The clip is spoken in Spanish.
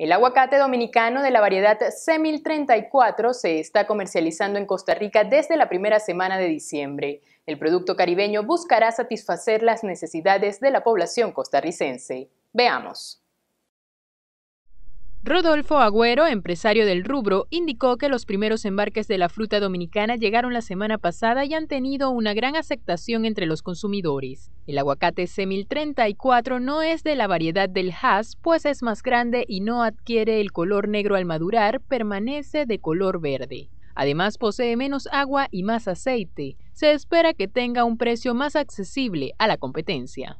El aguacate dominicano de la variedad C1034 se está comercializando en Costa Rica desde la primera semana de diciembre. El producto caribeño buscará satisfacer las necesidades de la población costarricense. Veamos. Rodolfo Agüero, empresario del rubro, indicó que los primeros embarques de la fruta dominicana llegaron la semana pasada y han tenido una gran aceptación entre los consumidores. El aguacate C1034 no es de la variedad del Hass, pues es más grande y no adquiere el color negro al madurar, permanece de color verde. Además posee menos agua y más aceite. Se espera que tenga un precio más accesible a la competencia.